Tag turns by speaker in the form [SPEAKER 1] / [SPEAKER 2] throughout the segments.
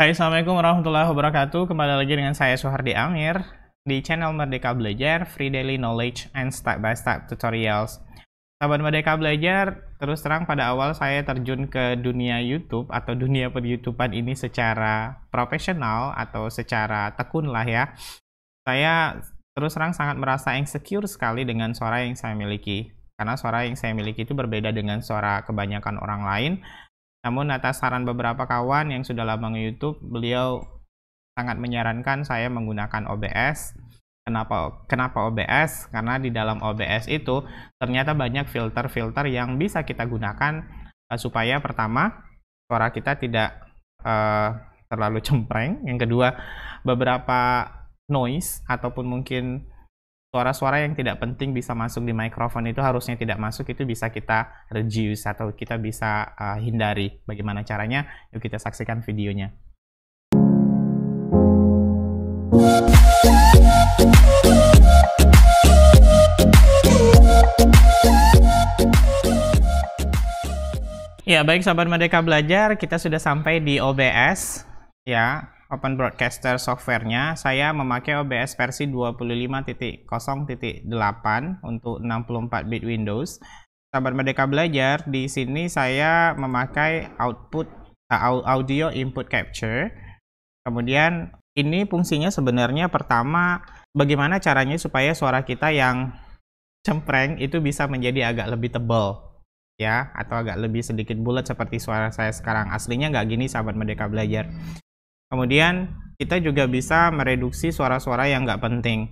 [SPEAKER 1] Hai, Assalamualaikum warahmatullahi wabarakatuh. Kembali lagi dengan saya Soehardi Amir di channel Merdeka Belajar, Free Daily Knowledge and Step by Step Tutorials. Sahabat Merdeka Belajar, terus terang pada awal saya terjun ke dunia YouTube atau dunia per ini secara profesional atau secara tekun lah ya. Saya terus terang sangat merasa yang secure sekali dengan suara yang saya miliki. Karena suara yang saya miliki itu berbeda dengan suara kebanyakan orang lain namun atas saran beberapa kawan yang sudah lama nge-YouTube, beliau sangat menyarankan saya menggunakan OBS. Kenapa kenapa OBS? Karena di dalam OBS itu ternyata banyak filter-filter yang bisa kita gunakan uh, supaya pertama suara kita tidak uh, terlalu cempreng, yang kedua beberapa noise ataupun mungkin suara-suara yang tidak penting bisa masuk di mikrofon itu harusnya tidak masuk itu bisa kita reduce atau kita bisa uh, hindari. Bagaimana caranya? Yuk kita saksikan videonya. Ya, baik sahabat Merdeka Belajar, kita sudah sampai di OBS ya Open Broadcaster softwarenya, saya memakai OBS versi 25.0.8 untuk 64 bit Windows. Sahabat Merdeka Belajar, di sini saya memakai output uh, audio input capture. Kemudian ini fungsinya sebenarnya pertama bagaimana caranya supaya suara kita yang cempreng itu bisa menjadi agak lebih tebal ya atau agak lebih sedikit bulat seperti suara saya sekarang aslinya nggak gini sahabat merdeka belajar Kemudian kita juga bisa mereduksi suara-suara yang nggak penting.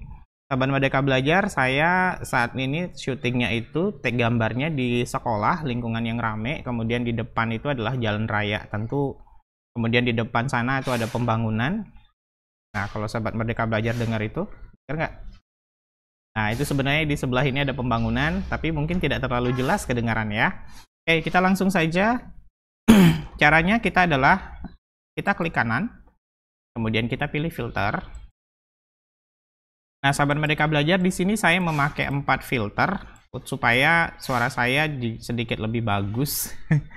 [SPEAKER 1] Sahabat Merdeka Belajar, saya saat ini syutingnya itu take gambarnya di sekolah, lingkungan yang rame, kemudian di depan itu adalah jalan raya. Tentu kemudian di depan sana itu ada pembangunan. Nah, kalau Sahabat Merdeka Belajar dengar itu, dengar nggak? Nah, itu sebenarnya di sebelah ini ada pembangunan, tapi mungkin tidak terlalu jelas kedengaran ya. Oke, kita langsung saja. Caranya kita adalah kita klik kanan, Kemudian kita pilih filter. Nah, sahabat Merdeka Belajar, di sini saya memakai empat filter supaya suara saya sedikit lebih bagus.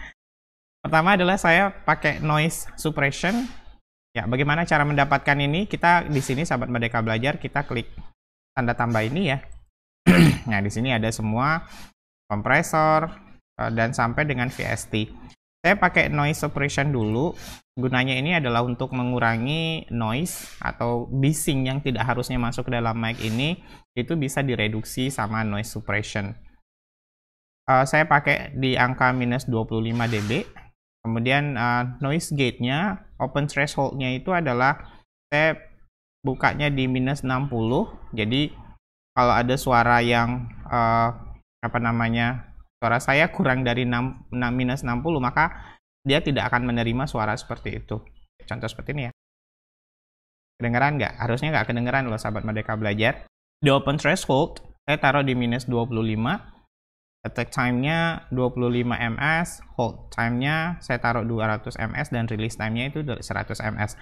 [SPEAKER 1] Pertama adalah saya pakai noise suppression. Ya, bagaimana cara mendapatkan ini? Kita di sini sahabat Merdeka Belajar, kita klik tanda tambah ini ya. nah, di sini ada semua kompresor eh, dan sampai dengan VST. Saya pakai noise suppression dulu. Gunanya ini adalah untuk mengurangi noise atau bising yang tidak harusnya masuk ke dalam mic ini. Itu bisa direduksi sama noise suppression. Uh, saya pakai di angka minus 25 dB. Kemudian uh, noise gate-nya, open threshold-nya itu adalah saya bukanya di minus 60. Jadi kalau ada suara yang uh, apa namanya suara saya kurang dari 6, minus 60 maka dia tidak akan menerima suara seperti itu contoh seperti ini ya kedengeran nggak harusnya nggak kedengeran loh sahabat merdeka belajar di open threshold saya taruh di minus 25 attack time-nya 25 ms hold time-nya saya taruh 200 ms dan release time-nya itu 100 ms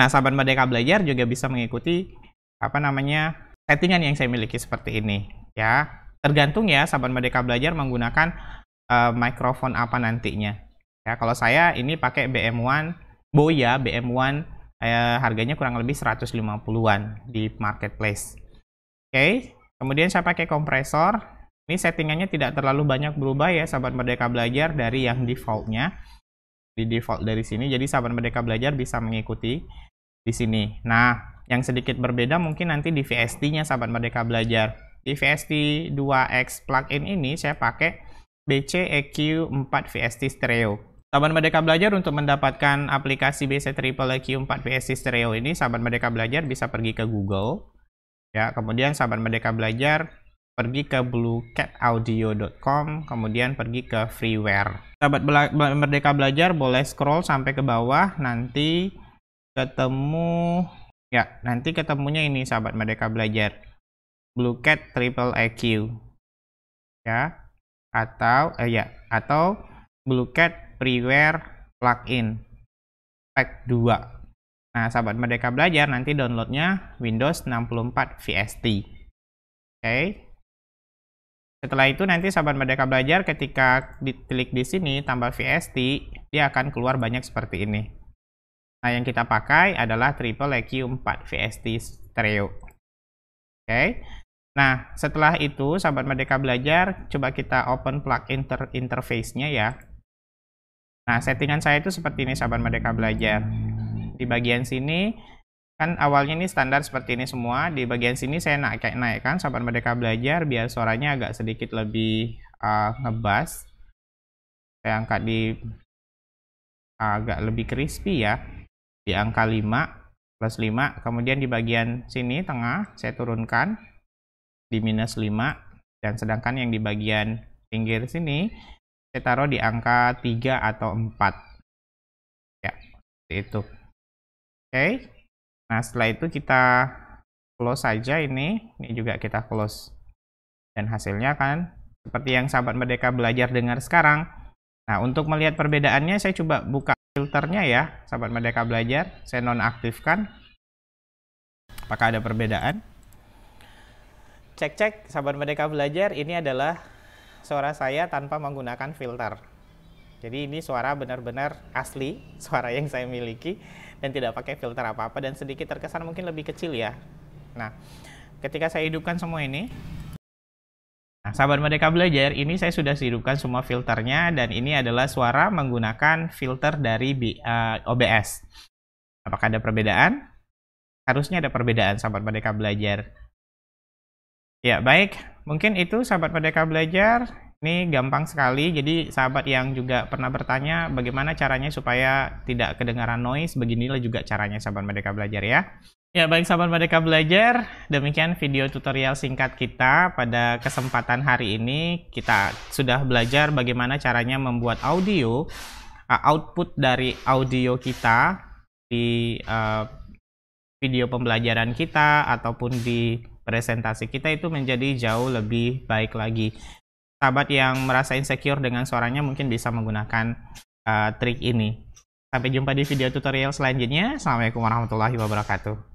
[SPEAKER 1] nah sahabat merdeka belajar juga bisa mengikuti apa namanya settingan yang saya miliki seperti ini ya tergantung ya sahabat merdeka belajar menggunakan uh, mikrofon apa nantinya ya kalau saya ini pakai BM1 Boya ya, BM1 eh, harganya kurang lebih 150-an di marketplace oke okay. kemudian saya pakai kompresor ini settingannya tidak terlalu banyak berubah ya sahabat merdeka belajar dari yang defaultnya di default dari sini jadi sahabat merdeka belajar bisa mengikuti di sini nah yang sedikit berbeda mungkin nanti di VST nya sahabat merdeka belajar di VST 2X plugin ini saya pakai BC eq 4 VST Stereo. Sahabat Merdeka Belajar untuk mendapatkan aplikasi BC Triple EQ4 VST Stereo ini, sahabat Merdeka Belajar bisa pergi ke Google. Ya, kemudian sahabat Merdeka Belajar pergi ke bluecataudio.com, kemudian pergi ke freeware. Sahabat Bela Merdeka Belajar boleh scroll sampai ke bawah nanti ketemu ya, nanti ketemunya ini sahabat Merdeka Belajar. Blue Cat Triple EQ ya atau eh ya atau Blue Cat Preware Plugin Pack 2. Nah, sahabat Merdeka Belajar nanti downloadnya Windows 64 VST. Oke. Okay. Setelah itu nanti sahabat Merdeka Belajar ketika diklik di sini tambah VST, dia akan keluar banyak seperti ini. Nah, yang kita pakai adalah Triple EQ 4 VST stereo. Oke. Okay. Nah, setelah itu sahabat Merdeka Belajar, coba kita open plugin inter interface-nya ya. Nah, settingan saya itu seperti ini sahabat Merdeka Belajar. Di bagian sini kan awalnya ini standar seperti ini semua. Di bagian sini saya naik naikkan sahabat Merdeka Belajar biar suaranya agak sedikit lebih uh, ngebas. Saya angkat di uh, agak lebih crispy ya. Di angka 5 plus 5. Kemudian di bagian sini tengah saya turunkan di minus 5 dan sedangkan yang di bagian pinggir sini saya taruh di angka 3 atau 4 ya itu oke nah setelah itu kita close saja ini ini juga kita close dan hasilnya kan seperti yang sahabat merdeka belajar dengar sekarang nah untuk melihat perbedaannya saya coba buka filternya ya sahabat merdeka belajar saya nonaktifkan apakah ada perbedaan Cek cek sahabat Merdeka Belajar, ini adalah suara saya tanpa menggunakan filter. Jadi ini suara benar-benar asli, suara yang saya miliki dan tidak pakai filter apa-apa dan sedikit terkesan mungkin lebih kecil ya. Nah, ketika saya hidupkan semua ini, nah, sahabat Merdeka Belajar, ini saya sudah hidupkan semua filternya dan ini adalah suara menggunakan filter dari B, uh, eh, OBS. Apakah ada perbedaan? Harusnya ada perbedaan sahabat Merdeka Belajar. Ya, baik. Mungkin itu sahabat Merdeka Belajar. Ini gampang sekali. Jadi sahabat yang juga pernah bertanya bagaimana caranya supaya tidak kedengaran noise, beginilah juga caranya sahabat Merdeka Belajar ya. Ya, baik sahabat Merdeka Belajar, demikian video tutorial singkat kita pada kesempatan hari ini. Kita sudah belajar bagaimana caranya membuat audio uh, output dari audio kita di uh, video pembelajaran kita ataupun di presentasi kita itu menjadi jauh lebih baik lagi. Sahabat yang merasa insecure dengan suaranya mungkin bisa menggunakan uh, trik ini. Sampai jumpa di video tutorial selanjutnya. Assalamualaikum warahmatullahi wabarakatuh.